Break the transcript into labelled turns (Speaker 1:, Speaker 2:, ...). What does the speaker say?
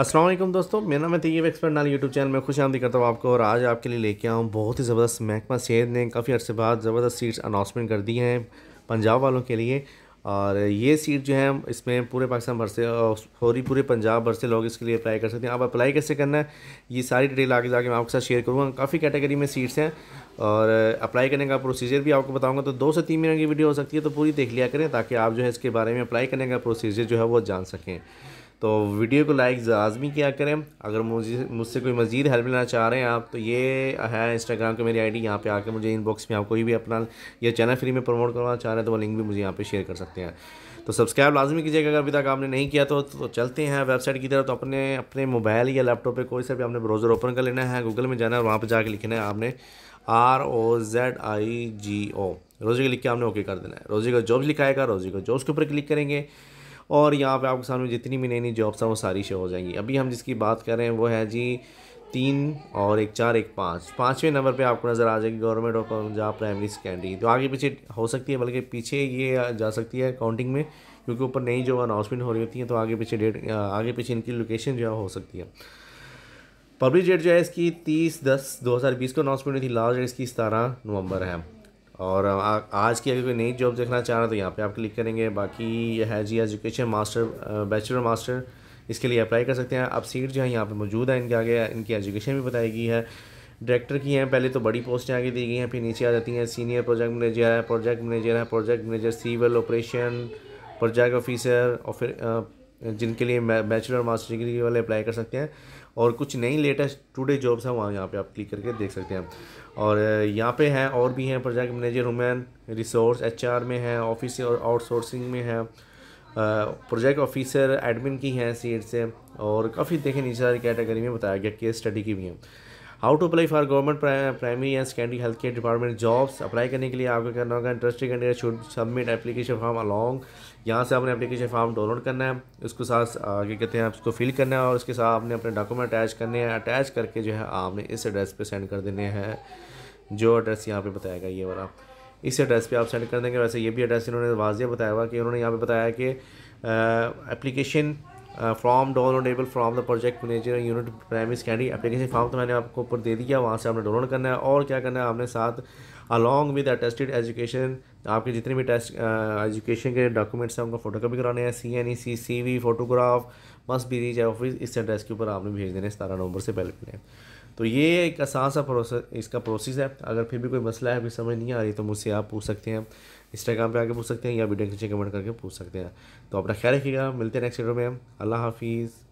Speaker 1: अस्सलाम वालेकुम दोस्तों मेरा नाम है तैयब एक्सपर्ट नाल यूट्यूब चैनल में खुश आमदी करता हूँ आपको और आज आपके लिए लेके आऊँ बहुत ही ज़बरदस्त महकमा सेहत ने काफ़ी अर्से बाद ज़बरदस्त सीट्स अनाउंसमेंट कर दी हैं पंजाब वालों के लिए और ये सीट जो है इसमें पूरे पाकिस्तान भर से और ही पूरे पंजाब भर से लोग इसके लिए अप्लाई कर सकते हैं आप अप्लाई कैसे करना है ये सारी डिटेल आगे जाके मैं आपके साथ शेयर करूँगा काफ़ी कैटेगरी में सीट्स हैं और अप्लाई करने का प्रोसीजर भी आपको बताऊँगा तो दो से तीन मिनट की वीडियो हो सकती है तो पूरी देख लिया करें ताकि आप जो है इसके बारे में अप्लाई करने का प्रोसीजर जो है वो जान सकें तो वीडियो को लाइक लाजमी किया करें अगर मुझे मुझसे कोई मज़ीद हेल्प लेना चाह रहे हैं आप तो ये है इंस्टाग्राम की मेरी आईडी डी यहाँ पर आकर मुझे इनबॉक्स में आप कोई भी अपना या चैनल फ्री में प्रमोट करवाना चाह रहे हैं तो वो लिंक भी मुझे यहाँ पर शेयर कर सकते हैं तो सब्सक्राइब लाजमी कीजिएगा अगर अभी तक आपने नहीं किया तो तो चलते हैं वेबसाइट की तरफ तो अपने अपने मोबाइल या लैपटॉप पर कोई सा भी आपने ब्राउज़र ओपन कर लेना है गूगल में जाना है वहाँ पर जा लिखना है आपने आर ओ जेड आई जी ओ रोज़ी का लिख के आपने ओके कर देना है रोज़ी का जॉब्स लिखाएगा रोज़ी का जॉब्स के ऊपर क्लिक करेंगे और यहाँ पे आपके सामने जितनी भी नई नई जॉब्स हैं वो सारी शो हो जाएंगी अभी हम जिसकी बात कर रहे हैं वो है जी तीन और एक चार एक पाँच पाँचवें नंबर पे आपको नज़र आ जाएगी government of Punjab primary secondary तो आगे पीछे हो सकती है बल्कि पीछे ये जा सकती है काउंटिंग में क्योंकि ऊपर नई जो अनाउंसमेंट हो रही होती है तो आगे पीछे डेट आगे पीछे इनकी लोकेशन जो है हो सकती है पब्लिक डेट जो है इसकी तीस दस दो हज़ार बीस को अनाउंसमेंट हुई थी लास्ट डेट इसकी सतारह नवंबर है और आ, आज की अगर कोई नई जॉब देखना चाह रहे हैं तो यहाँ पे आप क्लिक करेंगे बाकी है जी एजुकेशन मास्टर बैचलर मास्टर इसके लिए अप्लाई कर सकते हैं अब सीट जो है यहाँ पे मौजूद है इनके आगे इनकी एजुकेशन भी बताई गई है डायरेक्टर की हैं पहले तो बड़ी पोस्टें आगे दी गई हैं फिर नीचे आ जाती हैं सीनियर प्रोजेक्ट मैनेजर है प्रोजेक्ट मैनेजर है project manager civil operation project officer और फिर जिनके लिए बैचलर और मास्टर डिग्री वाले अप्लाई कर सकते हैं और कुछ नई लेटेस्ट टुडे जॉब्स हैं वहाँ यहाँ पे आप क्लिक करके देख सकते हैं और यहाँ पे हैं और भी हैं project manager human resource HR में हैं ऑफिस और आउटसोर्सिंग में हैं प्रोजेक्ट ऑफिसर एडमिन की हैं सीट से और काफ़ी देखें नीचे सारी कैटेगरी में बताया गया केस स्टडी की भी हैं how to apply for government primary and secondary health care department jobs apply करने के लिए आपको करना होगा interesting candidate should submit application form along यहाँ से आपने एप्लीकेशन फॉर्म डाउनलोड करना है उसके साथ क्या कहते हैं उसको फिल करना है और उसके साथ आपने अपने डॉक्यूमेंट अटैच करने हैं अटैच करके जो है आपने इस एड्रेस पर सेंड कर देने हैं जो एड्रेस यहाँ पर बताया गया ये वाला इस एड्रेस पे आप सेंड कर देंगे वैसे ये भी एड्रेस इन्होंने वाजिया बताया हुआ कि उन्होंने यहाँ पे बताया कि application form able from the project manager unit primary candy application form तो मैंने आपको ऊपर दे दिया वहाँ से आपने डाउनलोड करना है और क्या करना है आपने साथ अलॉन्ग विद अटेस्टेड एजुकेशन आपके जितने भी टेस्ट एजुकेशन uh, के डॉक्यूमेंट्स हैं उनको फोटोकॉपी कराने हैं C N E C C V photograph must be reach office इस एड्रेस के ऊपर आपने भेज देने सतारह नवंबर से पहले पहले तो ये एक आसान सा प्रोसेस इसका प्रोसेस है अगर फिर भी कोई मसला है अभी समझ नहीं आ रही तो मुझसे आप पूछ सकते हैं इंस्टाग्राम पे आके पूछ सकते हैं या वीडियो के नीचे कमेंट करके पूछ सकते हैं तो अपना ख्याल रखिएगा मिलते हैं नेक्स्ट वीडियो में अल्लाह हाफिज़